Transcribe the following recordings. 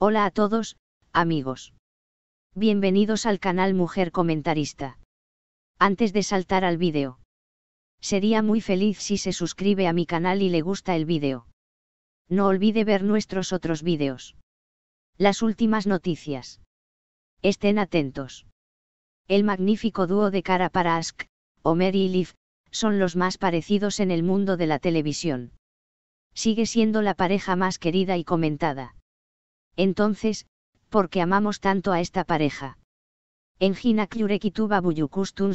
Hola a todos, amigos. Bienvenidos al canal Mujer Comentarista. Antes de saltar al vídeo. Sería muy feliz si se suscribe a mi canal y le gusta el vídeo. No olvide ver nuestros otros vídeos. Las últimas noticias. Estén atentos. El magnífico dúo de cara para Ask, Homer y Liv, son los más parecidos en el mundo de la televisión. Sigue siendo la pareja más querida y comentada. Entonces, ¿por qué amamos tanto a esta pareja? En Gina y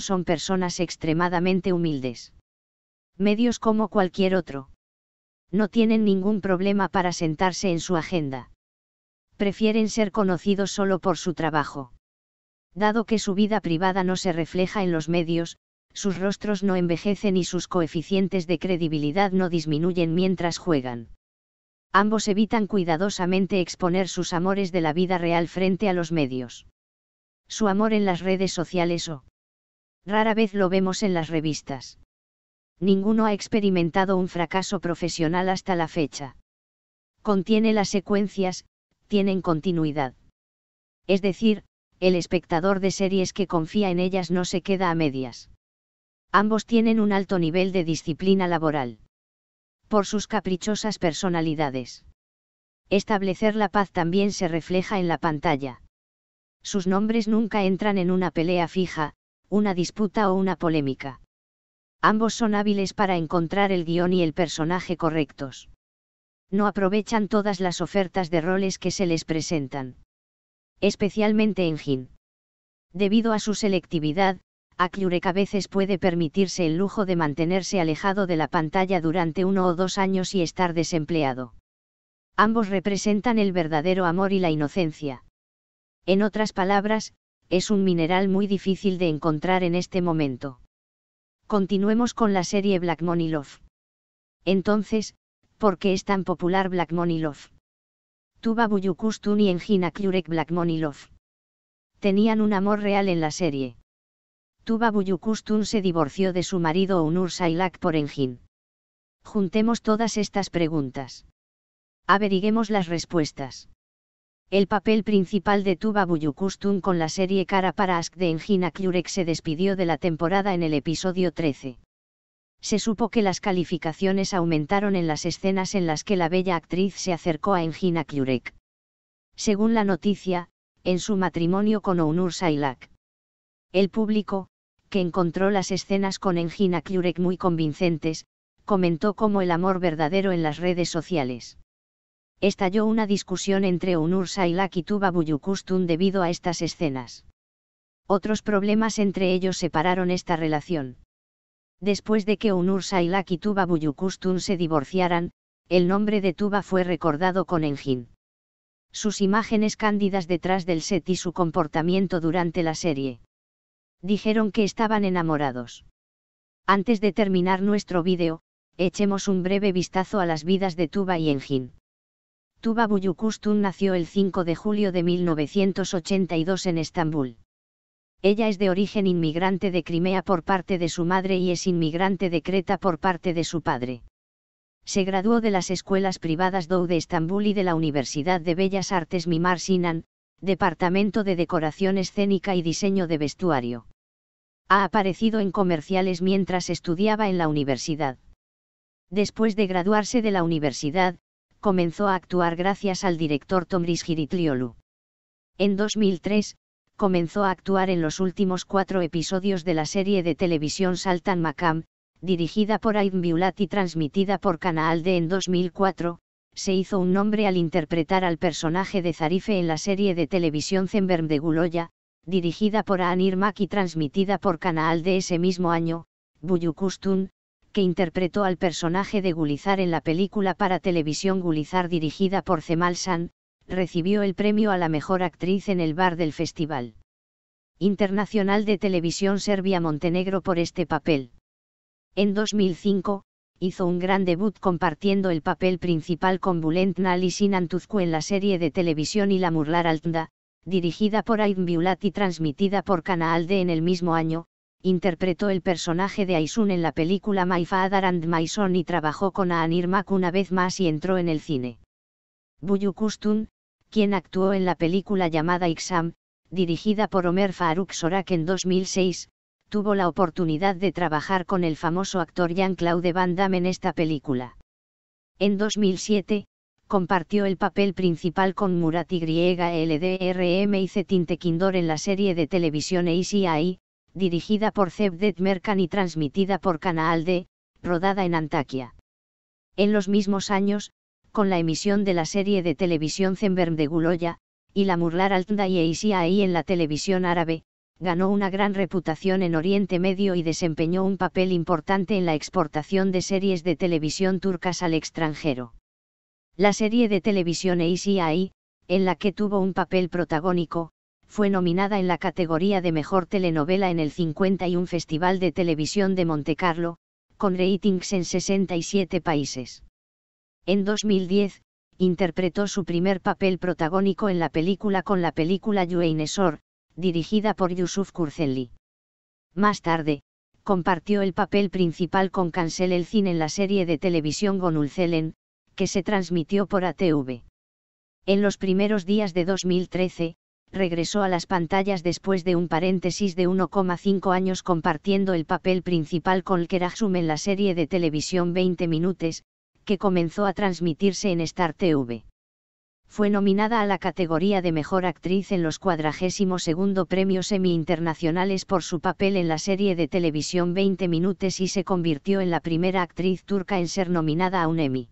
son personas extremadamente humildes. Medios como cualquier otro. No tienen ningún problema para sentarse en su agenda. Prefieren ser conocidos solo por su trabajo. Dado que su vida privada no se refleja en los medios, sus rostros no envejecen y sus coeficientes de credibilidad no disminuyen mientras juegan ambos evitan cuidadosamente exponer sus amores de la vida real frente a los medios. Su amor en las redes sociales o rara vez lo vemos en las revistas. Ninguno ha experimentado un fracaso profesional hasta la fecha. Contiene las secuencias, tienen continuidad. Es decir, el espectador de series que confía en ellas no se queda a medias. Ambos tienen un alto nivel de disciplina laboral por sus caprichosas personalidades. Establecer la paz también se refleja en la pantalla. Sus nombres nunca entran en una pelea fija, una disputa o una polémica. Ambos son hábiles para encontrar el guión y el personaje correctos. No aprovechan todas las ofertas de roles que se les presentan. Especialmente en Jin. Debido a su selectividad, Akyurek a veces puede permitirse el lujo de mantenerse alejado de la pantalla durante uno o dos años y estar desempleado. Ambos representan el verdadero amor y la inocencia. En otras palabras, es un mineral muy difícil de encontrar en este momento. Continuemos con la serie Black Money Love. Entonces, ¿por qué es tan popular Black Money Love? Tuba Buyukustuni en Engin Black Money Love. Tenían un amor real en la serie. Tuba Buyukustun se divorció de su marido Onur Sailak por Engin. Juntemos todas estas preguntas. Averiguemos las respuestas. El papel principal de Tuba Buyukustun con la serie Cara para Ask de Engin Aklurek se despidió de la temporada en el episodio 13. Se supo que las calificaciones aumentaron en las escenas en las que la bella actriz se acercó a Engin Aklurek. Según la noticia, en su matrimonio con Onur Sailak. El público, que encontró las escenas con Engina Klurek muy convincentes, comentó como el amor verdadero en las redes sociales. Estalló una discusión entre Unursa y y Tuba Buyukustun debido a estas escenas. Otros problemas entre ellos separaron esta relación. Después de que unursa y y Tuba Buyukustun se divorciaran, el nombre de Tuba fue recordado con Engin. Sus imágenes cándidas detrás del set y su comportamiento durante la serie dijeron que estaban enamorados. Antes de terminar nuestro vídeo, echemos un breve vistazo a las vidas de Tuba y Engin. Tuba Buyukustun nació el 5 de julio de 1982 en Estambul. Ella es de origen inmigrante de Crimea por parte de su madre y es inmigrante de Creta por parte de su padre. Se graduó de las escuelas privadas DOU de Estambul y de la Universidad de Bellas Artes Mimar Sinan, Departamento de Decoración Escénica y Diseño de Vestuario ha aparecido en comerciales mientras estudiaba en la universidad. Después de graduarse de la universidad, comenzó a actuar gracias al director Tomris Giritliolu. En 2003, comenzó a actuar en los últimos cuatro episodios de la serie de televisión Saltan Macam, dirigida por Aid Biulat y transmitida por Canal D en 2004, se hizo un nombre al interpretar al personaje de Zarife en la serie de televisión Zemberm de Guloya, dirigida por Maki y transmitida por Canal de ese mismo año, Buyukustun, que interpretó al personaje de Gulizar en la película para televisión Gulizar dirigida por Cemal San, recibió el premio a la mejor actriz en el bar del Festival Internacional de Televisión Serbia-Montenegro por este papel. En 2005, hizo un gran debut compartiendo el papel principal con Bulent Nali Sinantuzku en la serie de televisión Murlar Altnda, dirigida por Ayd Biulat y transmitida por Canal D en el mismo año, interpretó el personaje de Aisun en la película My Father and My y trabajó con mak una vez más y entró en el cine. Buyu Kustun, quien actuó en la película llamada Ixam, dirigida por Omer Faruk Sorak en 2006, tuvo la oportunidad de trabajar con el famoso actor Jean-Claude Van Damme en esta película. En 2007, compartió el papel principal con Murat y Griega LDRM y Cetin Kindor en la serie de televisión ACI, dirigida por Zevdet Merkan y transmitida por Canal D, rodada en Antakya. En los mismos años, con la emisión de la serie de televisión Zemberm de Guloya, y la Murlar Altda y ACI en la televisión árabe, ganó una gran reputación en Oriente Medio y desempeñó un papel importante en la exportación de series de televisión turcas al extranjero. La serie de televisión ACI, en la que tuvo un papel protagónico, fue nominada en la categoría de Mejor Telenovela en el 51 Festival de Televisión de Carlo, con ratings en 67 países. En 2010, interpretó su primer papel protagónico en la película con la película Yueinesor, dirigida por Yusuf Kurzeli. Más tarde, compartió el papel principal con Cancel Elcin en la serie de televisión Gonulcelen, que se transmitió por ATV. En los primeros días de 2013, regresó a las pantallas después de un paréntesis de 1,5 años compartiendo el papel principal con Kerajum en la serie de televisión 20 Minutes, que comenzó a transmitirse en Star TV. Fue nominada a la categoría de Mejor Actriz en los 42 Premios Semi-Internacionales por su papel en la serie de televisión 20 Minutes y se convirtió en la primera actriz turca en ser nominada a un Emmy.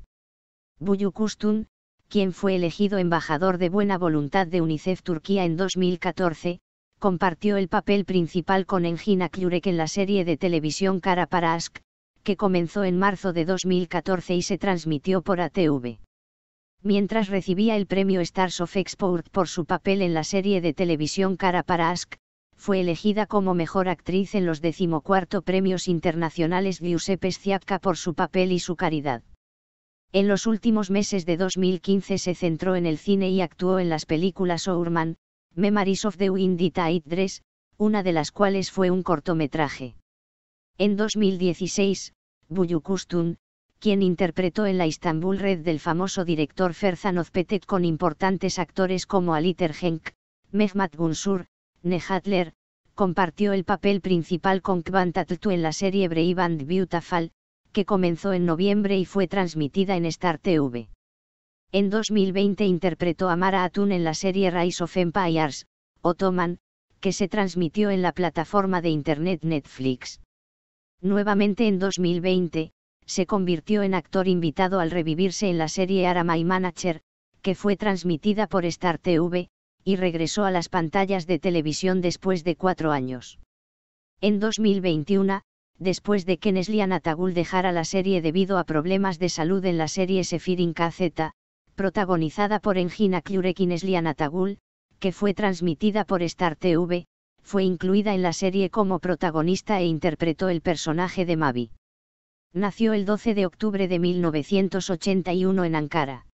Buyukustun, quien fue elegido embajador de buena voluntad de UNICEF Turquía en 2014, compartió el papel principal con Engin Akyurek en la serie de televisión Cara para Ask, que comenzó en marzo de 2014 y se transmitió por ATV. Mientras recibía el premio Stars of Export por su papel en la serie de televisión Cara para Ask, fue elegida como mejor actriz en los decimocuarto Premios Internacionales Giuseppe Sciacca por su papel y su caridad. En los últimos meses de 2015 se centró en el cine y actuó en las películas Ourman, Memories of the Windy Tide Dress, una de las cuales fue un cortometraje. En 2016, Buyukustun, quien interpretó en la Istanbul Red del famoso director Ferzan Özpetek con importantes actores como Aliter Henk, Mehmet Gunsur, Nehatler, compartió el papel principal con Tutu en la serie Brave and Beautiful, que comenzó en noviembre y fue transmitida en Star TV. En 2020 interpretó a Mara Atun en la serie Rise of Empires, Ottoman, que se transmitió en la plataforma de Internet Netflix. Nuevamente en 2020, se convirtió en actor invitado al revivirse en la serie Aramay Manager, que fue transmitida por Star TV, y regresó a las pantallas de televisión después de cuatro años. En 2021, después de que Neslian Atagul dejara la serie debido a problemas de salud en la serie Sefirin KZ, protagonizada por Engina Kliurek y Neslian Atagul, que fue transmitida por Star TV, fue incluida en la serie como protagonista e interpretó el personaje de Mavi. Nació el 12 de octubre de 1981 en Ankara.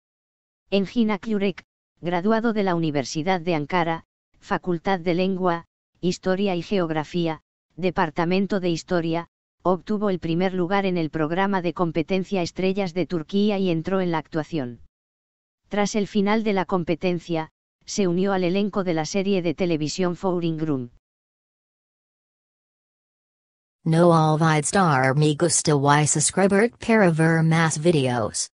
Engina Kliurek, graduado de la Universidad de Ankara, Facultad de Lengua, Historia y Geografía, Departamento de Historia, obtuvo el primer lugar en el programa de competencia Estrellas de Turquía y entró en la actuación. Tras el final de la competencia, se unió al elenco de la serie de televisión Fouring Room. No me gusta y para ver videos.